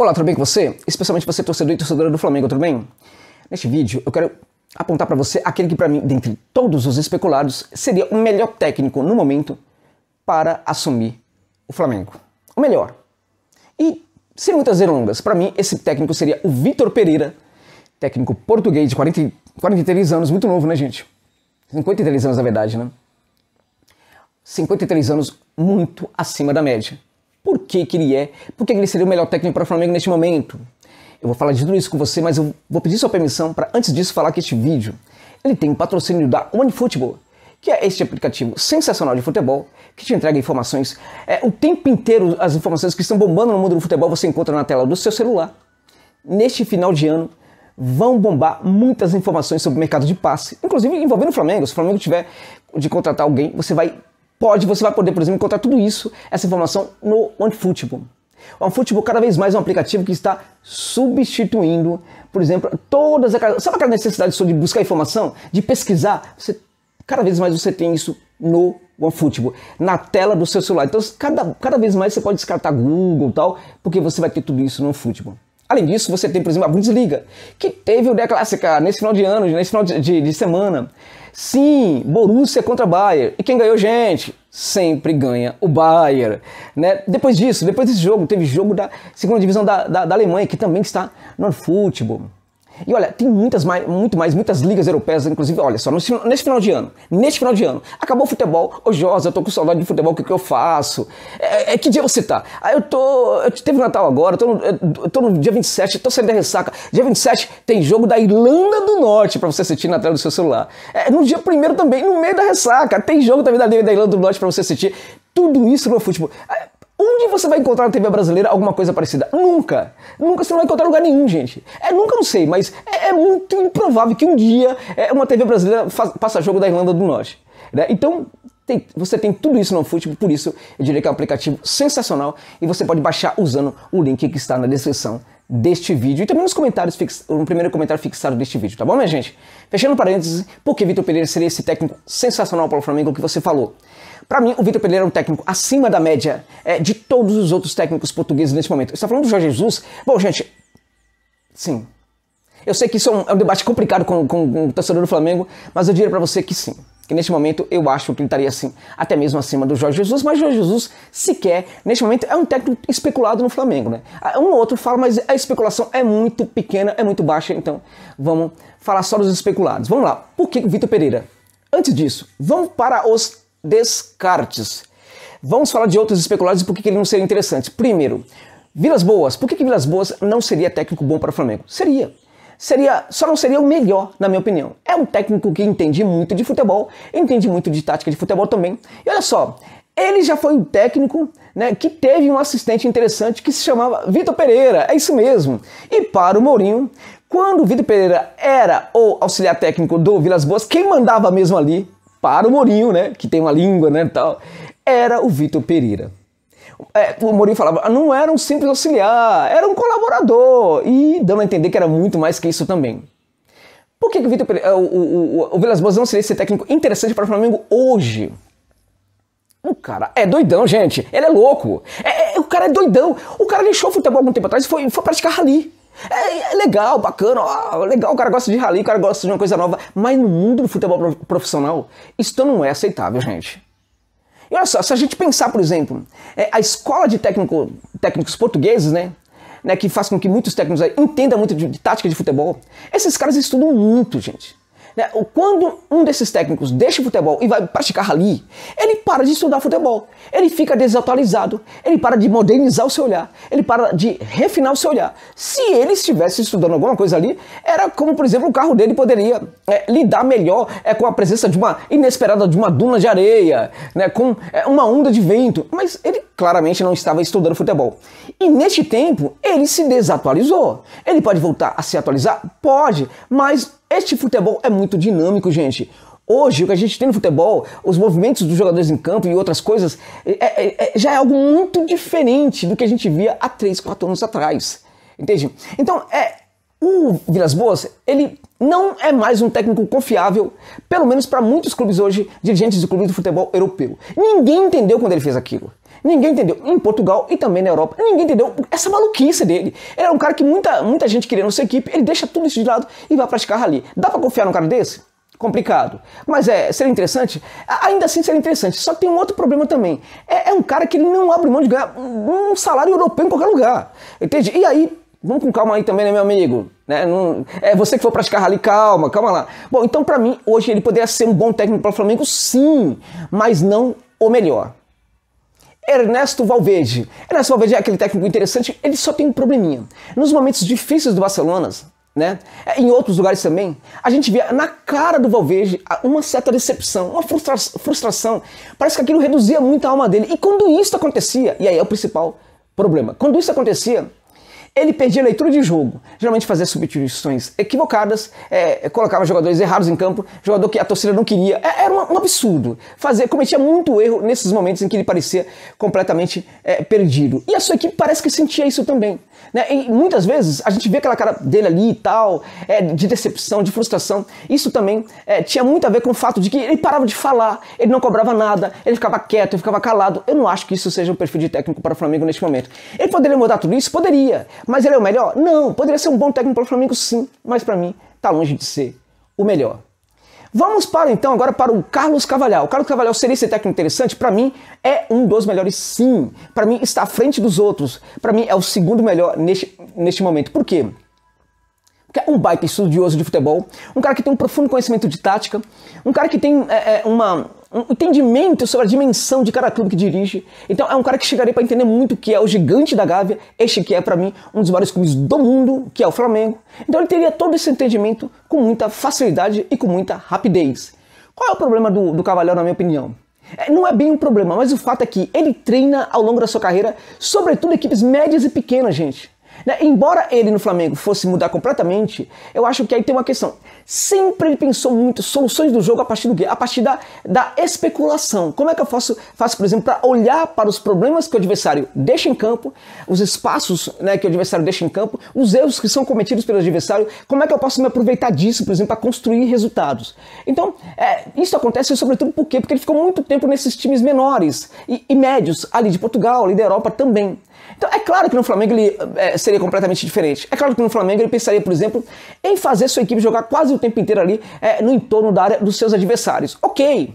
Olá, tudo bem com você? Especialmente você torcedor e torcedora do Flamengo, tudo bem? Neste vídeo eu quero apontar para você aquele que para mim, dentre todos os especulados, seria o melhor técnico no momento para assumir o Flamengo. O melhor. E sem muitas delongas, para mim esse técnico seria o Vitor Pereira, técnico português de 40, 43 anos, muito novo, né, gente? 53 anos, na verdade, né? 53 anos muito acima da média por que, que ele é, por que, ele seria o melhor técnico para o Flamengo neste momento. Eu vou falar de tudo isso com você, mas eu vou pedir sua permissão para, antes disso, falar que este vídeo ele tem um patrocínio da OneFootball, que é este aplicativo sensacional de futebol que te entrega informações é, o tempo inteiro. As informações que estão bombando no mundo do futebol você encontra na tela do seu celular. Neste final de ano, vão bombar muitas informações sobre o mercado de passe, inclusive envolvendo o Flamengo. Se o Flamengo tiver de contratar alguém, você vai Pode, você vai poder, por exemplo, encontrar tudo isso, essa informação no OneFootball. O OneFootball cada vez mais é um aplicativo que está substituindo, por exemplo, todas aquelas... Sabe aquela necessidade de buscar informação? De pesquisar? Você, cada vez mais você tem isso no OneFootball, na tela do seu celular. Então, cada, cada vez mais você pode descartar Google e tal, porque você vai ter tudo isso no OneFootball. Além disso, você tem, por exemplo, a Bundesliga, que teve o Declássica nesse final de ano, nesse final de, de, de semana. Sim, Borussia contra Bayern. E quem ganhou, gente? Sempre ganha o Bayern. Né? Depois disso, depois desse jogo, teve jogo da segunda divisão da, da, da Alemanha, que também está no futebol. E olha, tem muitas mais, muito mais, muitas ligas europeias, inclusive, olha só, nesse, final de ano, neste final de ano, acabou o futebol, ô oh, Josa, eu tô com saudade de futebol, o que, que eu faço? É, é, que dia você tá? Ah, eu tô, eu teve Natal agora, eu tô, no, eu tô no dia 27, tô saindo da ressaca, dia 27 tem jogo da Irlanda do Norte para você assistir na tela do seu celular. É, no dia primeiro também, no meio da ressaca, tem jogo também da, da Irlanda do Norte para você assistir, tudo isso no futebol. É, Onde você vai encontrar na TV brasileira alguma coisa parecida? Nunca! Nunca você não vai encontrar lugar nenhum, gente. É nunca, não sei, mas é, é muito improvável que um dia é, uma TV brasileira faça, jogo da Irlanda do Norte. Né? Então, tem, você tem tudo isso no futebol, por isso eu diria que é um aplicativo sensacional e você pode baixar usando o link que está na descrição deste vídeo e também nos comentários, fix, no primeiro comentário fixado deste vídeo, tá bom, minha gente? Fechando parênteses, por que Vitor Pereira seria esse técnico sensacional para o Flamengo que você falou? Para mim, o Vitor Pereira é um técnico acima da média é, de todos os outros técnicos portugueses nesse momento. Está falando do Jorge Jesus? Bom, gente, sim. Eu sei que isso é um, é um debate complicado com, com, com, o torcedor do Flamengo, mas eu diria para você que sim. Que neste momento eu acho que ele estaria assim, até mesmo acima do Jorge Jesus, mas Jorge Jesus sequer, neste momento, é um técnico especulado no Flamengo, né? Ah, um ou outro fala, mas a especulação é muito pequena, é muito baixa, então vamos falar só dos especulados. Vamos lá, por que o Vitor Pereira? Antes disso, vamos para os Descartes. Vamos falar de outros especulados e por que ele não seria interessante. Primeiro, Vilas Boas. Por que, que Vilas Boas não seria técnico bom para o Flamengo? Seria. Seria, só não seria o melhor, na minha opinião. É um técnico que entende muito de futebol, entende muito de tática de futebol também. E olha só, ele já foi um técnico né, que teve um assistente interessante que se chamava Vitor Pereira, é isso mesmo. E para o Mourinho, quando o Vitor Pereira era o auxiliar técnico do Vilas Boas, quem mandava mesmo ali para o Mourinho, né, que tem uma língua, né, tal, era o Vitor Pereira. É, o Mourinho falava, não era um simples auxiliar, era um colaborador, e dando a entender que era muito mais que isso também. Por que, que o, Vitor Pereira, é, o, o, o, o Vilas Boas não seria esse técnico interessante para o Flamengo hoje? O cara é doidão, gente. Ele é louco. É, é, o cara é doidão. O cara deixou o futebol algum tempo atrás e foi, foi praticar rali. É, é legal, bacana, ó, legal, o cara gosta de rally, o cara gosta de uma coisa nova, mas no mundo do futebol profissional, isso não é aceitável, gente. E olha só, se a gente pensar, por exemplo, é, a escola de técnico, técnicos portugueses, né, né, que faz com que muitos técnicos entendam muito de, de tática de futebol, esses caras estudam muito, gente. Né? Quando um desses técnicos deixa o futebol e vai praticar rally, ele para de estudar futebol, ele fica desatualizado, ele para de modernizar o seu olhar, ele para de refinar o seu olhar. Se ele estivesse estudando alguma coisa ali, era como, por exemplo, o carro dele poderia é, lidar melhor é, com a presença de uma inesperada, de uma duna de areia, né? com é, uma onda de vento, mas ele claramente não estava estudando futebol. E neste tempo, ele se desatualizou. Ele pode voltar a se atualizar? Pode, mas este futebol é muito dinâmico, gente. Hoje, o que a gente tem no futebol, os movimentos dos jogadores em campo e outras coisas, é, é, é já é algo muito diferente do que a gente via há 3, 4 anos atrás. Entende? Então, é, o Vilas Boas, ele não é mais um técnico confiável, pelo menos para muitos clubes hoje, dirigentes de clubes de futebol europeu. Ninguém entendeu quando ele fez aquilo. Ninguém entendeu. Em Portugal e também na Europa, ninguém entendeu essa maluquice dele. Ele um cara que muita, muita gente queria na sua equipe, ele deixa tudo isso de lado e vai praticar ali. Dá para confiar num cara desse? Complicado. Mas é, seria interessante? Ainda assim seria interessante. Só que tem um outro problema também. É, é um cara que ele não abre mão de ganhar um salário europeu em qualquer lugar. Entende? E aí, vamos com calma aí também, né, meu amigo? Né? Não, é você que for praticar ali, calma, calma lá. Bom, então para mim, hoje ele poderia ser um bom técnico para o Flamengo, sim, mas não o melhor. Ernesto Valverde. Ernesto Valverde é aquele técnico interessante, ele só tem um probleminha. Nos momentos difíceis do Barcelona, né? É, em outros lugares também, a gente via na cara do Valverde uma certa decepção, uma frustra frustração. Parece que aquilo reduzia muito a alma dele. E quando isso acontecia, e aí é o principal problema, quando isso acontecia, ele perdia a leitura de jogo, geralmente fazia substituições equivocadas, é, colocava jogadores errados em campo, jogador que a torcida não queria. É, era um, um, absurdo. fazer, cometia muito erro nesses momentos em que ele parecia completamente é, perdido. E a sua equipe parece que sentia isso também. Né? E muitas vezes a gente vê aquela cara dele ali e tal, é, de decepção, de frustração. Isso também é, tinha muito a ver com o fato de que ele parava de falar, ele não cobrava nada, ele ficava quieto, ele ficava calado. Eu não acho que isso seja um perfil de técnico para o Flamengo neste momento. Ele poderia mudar tudo isso? Poderia. Mas ele é o melhor? Não. Poderia ser um bom técnico para o Flamengo, sim. Mas para mim, está longe de ser o melhor. Vamos para então agora para o Carlos Cavalhal. O Carlos Cavalhal seria esse técnico interessante? Para mim é um dos melhores, sim. Para mim está à frente dos outros. Para mim é o segundo melhor neste, neste momento. Por quê? Porque é um baita estudioso de futebol, um cara que tem um profundo conhecimento de tática, um cara que tem é, é uma um entendimento sobre a dimensão de cada clube que dirige. Então é um cara que chegaria para entender muito o que é o gigante da Gávea, este que é para mim um dos maiores clubes do mundo, que é o Flamengo. Então ele teria todo esse entendimento com muita facilidade e com muita rapidez. Qual é o problema do, do Cavalheiro, na minha opinião? É, não é bem um problema, mas o fato é que ele treina ao longo da sua carreira, sobretudo equipes médias e pequenas, gente. Né? Embora ele no Flamengo fosse mudar completamente, eu acho que aí tem uma questão. Sempre ele pensou muito soluções do jogo a partir do quê? A partir da, da especulação. Como é que eu faço, faço por exemplo, para olhar para os problemas que o adversário deixa em campo, os espaços né, que o adversário deixa em campo, os erros que são cometidos pelo adversário, como é que eu posso me aproveitar disso, por exemplo, para construir resultados? Então, é, isso acontece sobretudo por quê? Porque ele ficou muito tempo nesses times menores e, e médios, ali de Portugal, ali da Europa também. Então, é claro que no Flamengo ele é, seria completamente diferente. É claro que no Flamengo ele pensaria, por exemplo, em fazer sua equipe jogar quase o tempo inteiro ali é, no entorno da área dos seus adversários. Ok.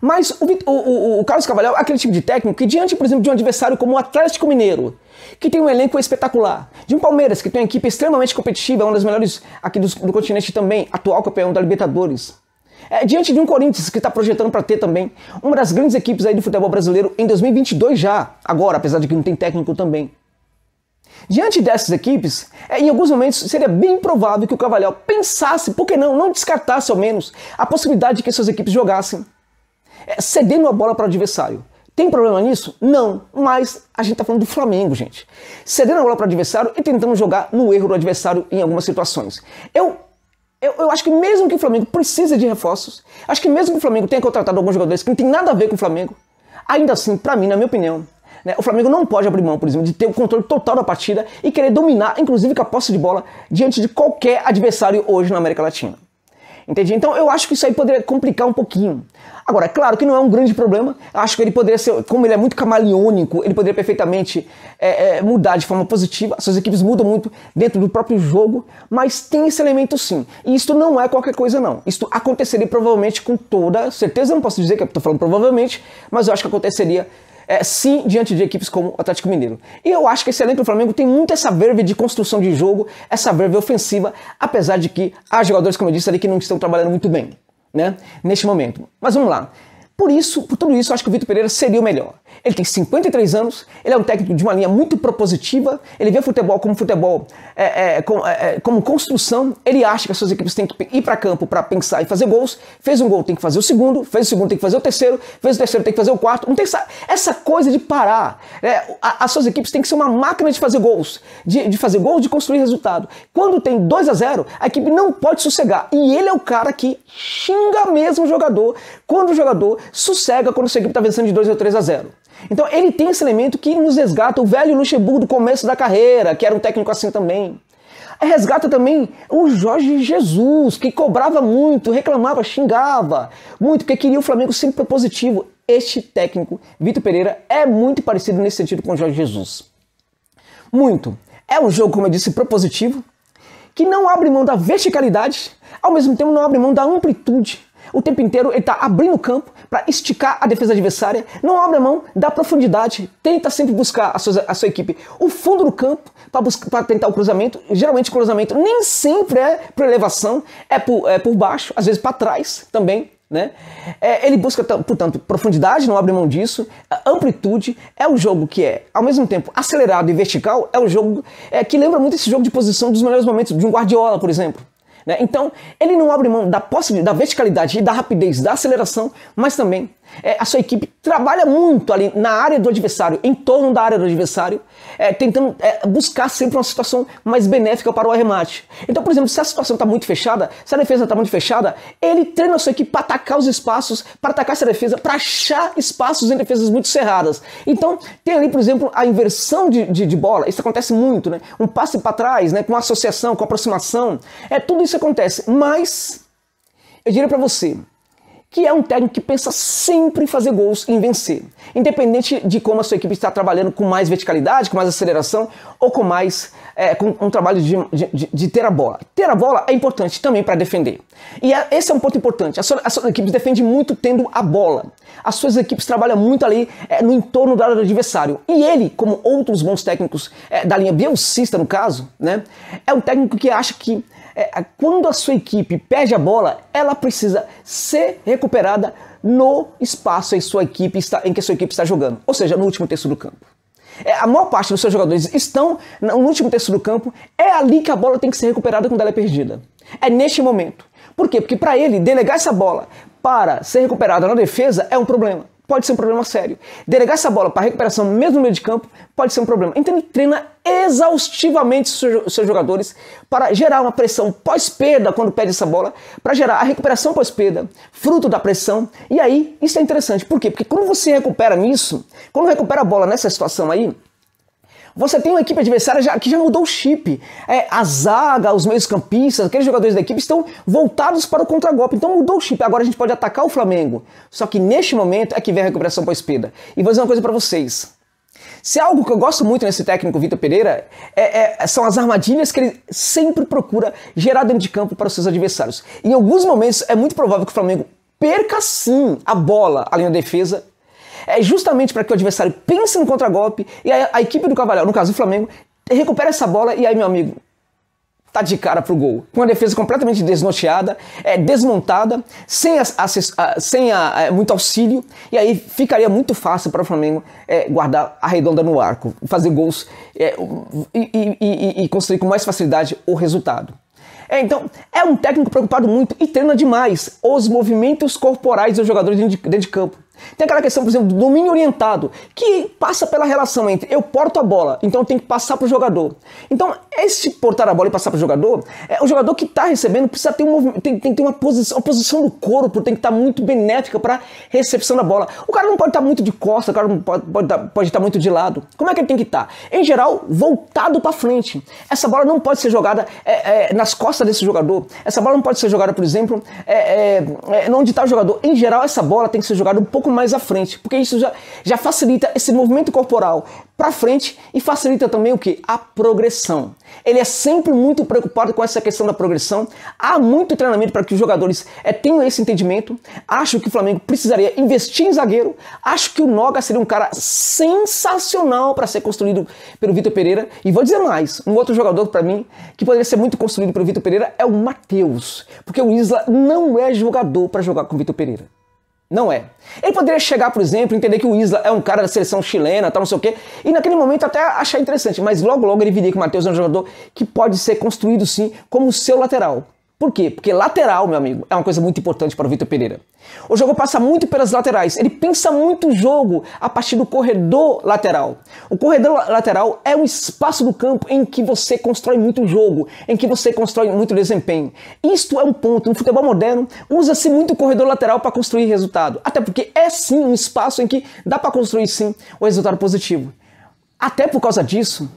Mas o, o, o Carlos Cavalhão é aquele tipo de técnico que, diante, por exemplo, de um adversário como o Atlético Mineiro, que tem um elenco espetacular, de um Palmeiras, que tem uma equipe extremamente competitiva, é uma das melhores aqui do, do continente também, atual campeão da Libertadores, é, diante de um Corinthians que está projetando para ter também uma das grandes equipes aí do futebol brasileiro em 2022 já, agora, apesar de que não tem técnico também. Diante dessas equipes, é, em alguns momentos seria bem provável que o Cavalhal pensasse, por que não, não descartasse ao menos, a possibilidade de que suas equipes jogassem é, cedendo a bola para o adversário. Tem problema nisso? Não, mas a gente está falando do Flamengo, gente. Cedendo a bola para o adversário e tentando jogar no erro do adversário em algumas situações. Eu eu, eu, acho que mesmo que o Flamengo precise de reforços, acho que mesmo que o Flamengo tenha contratado alguns jogadores que não tem nada a ver com o Flamengo, ainda assim, para mim, na minha opinião, né, o Flamengo não pode abrir mão, por exemplo, de ter o controle total da partida e querer dominar, inclusive com a posse de bola, diante de qualquer adversário hoje na América Latina. Entendi? Então eu acho que isso aí poderia complicar um pouquinho. Agora, claro que não é um grande problema. Eu acho que ele poderia ser, como ele é muito camaleônico, ele poderia perfeitamente é, é, mudar de forma positiva. Suas equipes mudam muito dentro do próprio jogo, mas tem esse elemento sim. E isto não é qualquer coisa, não. Isto aconteceria provavelmente com toda certeza. não posso dizer que eu estou falando provavelmente, mas eu acho que aconteceria é, sim diante de equipes como o Atlético Mineiro. E eu acho que esse elenco do Flamengo tem muito essa verve de construção de jogo, essa verve ofensiva, apesar de que há jogadores, como eu disse ali, que não estão trabalhando muito bem, né? Neste momento. Mas vamos lá. Por isso, por tudo isso, eu acho que o Vitor Pereira seria o melhor. Ele tem 53 anos, ele é um técnico de uma linha muito propositiva, ele vê o futebol como futebol, é, é, como, é, é, como, construção, ele acha que as suas equipes têm que ir para campo para pensar e fazer gols, fez um gol, tem que fazer o segundo, fez o segundo, tem que fazer o terceiro, fez o terceiro, tem que fazer o quarto. Não tem essa, essa coisa de parar. Né? as suas equipes têm que ser uma máquina de fazer gols, de, de fazer gols, de construir resultado. Quando tem 2 a 0 a equipe não pode sossegar. E ele é o cara que xinga mesmo o jogador quando o jogador sossega quando sua equipe está vencendo de 2 ou 3 a 0. Então ele tem esse elemento que nos resgata o velho Luxemburgo do começo da carreira, que era um técnico assim também. Resgata também o Jorge Jesus, que cobrava muito, reclamava, xingava muito, porque queria o Flamengo sempre positivo. Este técnico, Vitor Pereira, é muito parecido nesse sentido com o Jorge Jesus. Muito. É um jogo, como eu disse, propositivo, que não abre mão da verticalidade, ao mesmo tempo não abre mão da amplitude o tempo inteiro ele está abrindo o campo para esticar a defesa adversária. Não abre a mão da profundidade. Tenta sempre buscar a sua, a sua equipe o fundo do campo para tentar o cruzamento. Geralmente o cruzamento nem sempre é por elevação, é por, é por baixo, às vezes para trás também. Né? É, ele busca, portanto, profundidade, não abre mão disso, amplitude. É o jogo que é, ao mesmo tempo, acelerado e vertical. É o jogo é, que lembra muito esse jogo de posição dos melhores momentos de um Guardiola, por exemplo. Né? Então, ele não abre mão da, da verticalidade e da rapidez da aceleração, mas também é, a sua equipe trabalha muito ali na área do adversário, em torno da área do adversário, é, tentando é, buscar sempre uma situação mais benéfica para o arremate. Então, por exemplo, se a situação está muito fechada, se a defesa está muito fechada, ele treina a sua equipe para atacar os espaços, para atacar essa defesa, para achar espaços em defesas muito cerradas. Então, tem ali, por exemplo, a inversão de, de, de bola, isso acontece muito, né? Um passe para trás, né? com associação, com aproximação, é tudo isso acontece, mas eu diria para você, que é um técnico que pensa sempre em fazer gols e em vencer, independente de como a sua equipe está trabalhando com mais verticalidade, com mais aceleração ou com mais é, com um trabalho de, de, de, ter a bola. Ter a bola é importante também para defender. E é, esse é um ponto importante. As suas, as suas equipes defendem muito tendo a bola. As suas equipes trabalham muito ali é, no entorno da área do adversário. E ele, como outros bons técnicos é, da linha bielcista, no caso, né, é um técnico que acha que é, quando a sua equipe perde a bola, ela precisa se recuperada no espaço em, sua equipe está, em que sua equipe está jogando, ou seja, no último terço do campo. É, a maior parte dos seus jogadores estão no último terço do campo, é ali que a bola tem que ser recuperada quando ela é perdida. É neste momento. Por quê? Porque para ele, delegar essa bola para ser recuperada na defesa é um problema pode ser um problema sério. Delegar essa bola para recuperação mesmo no meio de campo pode ser um problema. Então ele treina exaustivamente seus jogadores para gerar uma pressão pós-perda quando perde essa bola, para gerar a recuperação pós-perda, fruto da pressão. E aí, isso é interessante. Por quê? Porque quando você recupera nisso, quando recupera a bola nessa situação aí, você tem uma equipe adversária já, que já mudou o chip. É, a zaga, os meios campistas, aqueles jogadores da equipe estão voltados para o contragolpe. Então mudou o chip. Agora a gente pode atacar o Flamengo. Só que neste momento é que vem a recuperação para o Espeda. E vou dizer uma coisa para vocês. Se é algo que eu gosto muito nesse técnico Vitor Pereira, é, é, são as armadilhas que ele sempre procura gerar dentro de campo para os seus adversários. Em alguns momentos é muito provável que o Flamengo perca sim a bola, ali na defesa é justamente para que o adversário pense no contragolpe e a, a equipe do Cavalhal, no caso o Flamengo, recupera essa bola e aí, meu amigo, tá de cara pro gol. Com a defesa completamente desnorteada, é, desmontada, sem, as, as, a, sem a, é, muito auxílio, e aí ficaria muito fácil para o Flamengo é, guardar a redonda no arco, fazer gols é, e, e, e, e, construir com mais facilidade o resultado. É, então, é um técnico preocupado muito e treina demais os movimentos corporais dos jogadores dentro de, dentro de campo. Tem aquela questão, por exemplo, do domínio orientado, que passa pela relação entre eu porto a bola, então eu tenho que passar para o jogador. Então, esse portar a bola e passar para o jogador, é o jogador que está recebendo precisa ter um tem, tem que ter uma posição, a posição do corpo tem que estar tá muito benéfica para recepção da bola. O cara não pode estar tá muito de costa, o cara não pode estar tá, pode, tá, muito de lado. Como é que ele tem que estar? Tá? Em geral, voltado para frente. Essa bola não pode ser jogada é, é, nas costas desse jogador. Essa bola não pode ser jogada, por exemplo, é, é, é onde está o jogador. Em geral, essa bola tem que ser jogada um pouco pouco mais à frente, porque isso já, já facilita esse movimento corporal para frente e facilita também o que? A progressão. Ele é sempre muito preocupado com essa questão da progressão. Há muito treinamento para que os jogadores é, tenham esse entendimento. Acho que o Flamengo precisaria investir em zagueiro. Acho que o Noga seria um cara sensacional para ser construído pelo Vitor Pereira. E vou dizer mais: um outro jogador para mim que poderia ser muito construído pelo Vitor Pereira é o Matheus. Porque o Isla não é jogador para jogar com o Vitor Pereira. Não é. Ele poderia chegar, por exemplo, entender que o Isla é um cara da seleção chilena, tal, não sei o quê, e naquele momento até achar interessante, mas logo logo ele viria que o Matheus é um jogador que pode ser construído sim como seu lateral. Por quê? Porque lateral, meu amigo, é uma coisa muito importante para o Vitor Pereira. O jogo passa muito pelas laterais. Ele pensa muito o jogo a partir do corredor lateral. O corredor lateral é um espaço do campo em que você constrói muito jogo, em que você constrói muito desempenho. Isto é um ponto. No futebol moderno, usa-se muito o corredor lateral para construir resultado. Até porque é sim um espaço em que dá para construir sim o resultado positivo. Até por causa disso,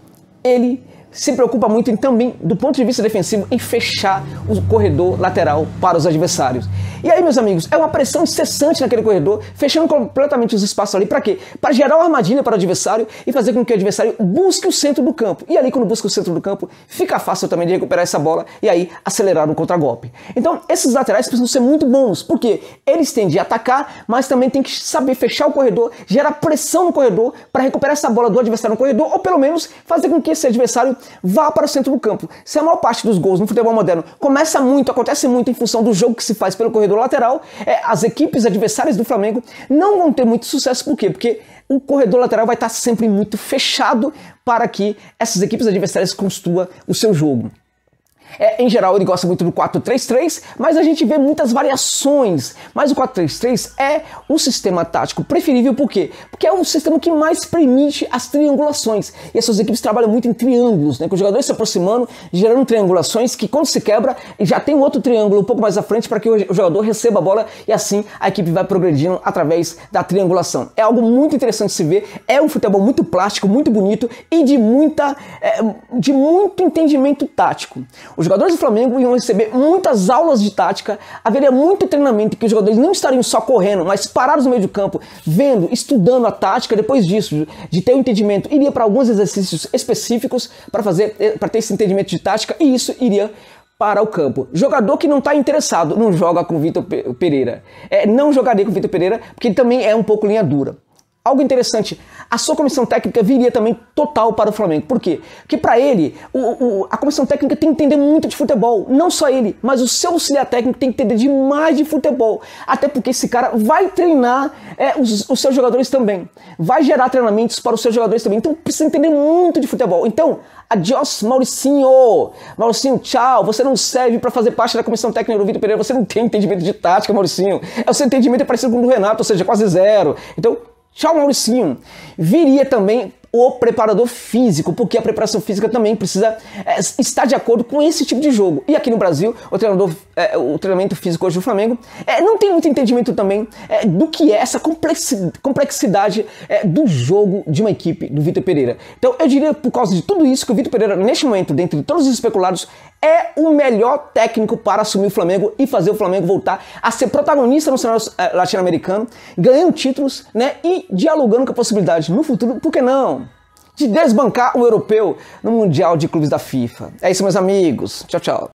ele se preocupa muito em também, do ponto de vista defensivo, em fechar o corredor lateral para os adversários. E aí, meus amigos, é uma pressão incessante naquele corredor, fechando completamente os espaços ali. Para quê? Para gerar uma armadilha para o adversário e fazer com que o adversário busque o centro do campo. E ali, quando busca o centro do campo, fica fácil também de recuperar essa bola e aí acelerar o contragolpe. Então, esses laterais precisam ser muito bons, porque eles têm de atacar, mas também tem que saber fechar o corredor, gerar pressão no corredor para recuperar essa bola do adversário no corredor, ou pelo menos fazer com que esse adversário vá para o centro do campo. Se a maior parte dos gols no futebol moderno começa muito, acontece muito em função do jogo que se faz pelo corredor lateral, é, as equipes adversárias do Flamengo não vão ter muito sucesso. Por quê? Porque o corredor lateral vai estar sempre muito fechado para que essas equipes adversárias construam o seu jogo. É, em geral, ele gosta muito do 4-3-3, mas a gente vê muitas variações. Mas o 4-3-3 é um sistema tático preferível, por quê? Porque é um sistema que mais permite as triangulações. E essas equipes trabalham muito em triângulos, né? com os jogadores se aproximando, gerando triangulações que, quando se quebra, já tem um outro triângulo um pouco mais à frente para que o jogador receba a bola e assim a equipe vai progredindo através da triangulação. É algo muito interessante de se ver. É um futebol muito plástico, muito bonito e de, muita, é, de muito entendimento tático. Os jogadores do Flamengo iam receber muitas aulas de tática, haveria muito treinamento que os jogadores não estariam só correndo, mas parados no meio do campo, vendo, estudando a tática. Depois disso, de ter o um entendimento, iria para alguns exercícios específicos para fazer, eh, para ter esse entendimento de tática e isso iria para o campo. Jogador que não está interessado não joga com o Vitor Pereira. É, não jogaria com o Vitor Pereira porque ele também é um pouco linha dura. Algo interessante, a sua comissão técnica viria também total para o Flamengo. Por quê? Porque para ele, o, o, a comissão técnica tem que entender muito de futebol. Não só ele, mas o seu auxiliar técnico tem que entender demais de futebol. Até porque esse cara vai treinar é, os, os seus jogadores também. Vai gerar treinamentos para os seus jogadores também. Então precisa entender muito de futebol. Então, Adiós, Mauricinho! Mauricinho, tchau! Você não serve para fazer parte da comissão técnica do Vitor Pereira. Você não tem entendimento de tática, Mauricinho. É o seu entendimento é parecido com o do Renato, ou seja, quase zero. Então, Tchau, Mauricinho. Viria também o preparador físico, porque a preparação física também precisa é, estar de acordo com esse tipo de jogo. E aqui no Brasil, o, treinador, é, o treinamento físico hoje do Flamengo é, não tem muito entendimento também do que é essa complexidade do jogo de uma equipe do Vitor Pereira. Então eu diria, por causa de tudo isso, que o Vitor Pereira, neste momento, dentre todos os especulados, é o melhor técnico para assumir o Flamengo e fazer o Flamengo voltar a ser protagonista no cenário eh, latino-americano, ganhando títulos né, e dialogando com a possibilidade no futuro, por que não? De desbancar o europeu no Mundial de Clubes da FIFA. É isso, meus amigos. Tchau, tchau.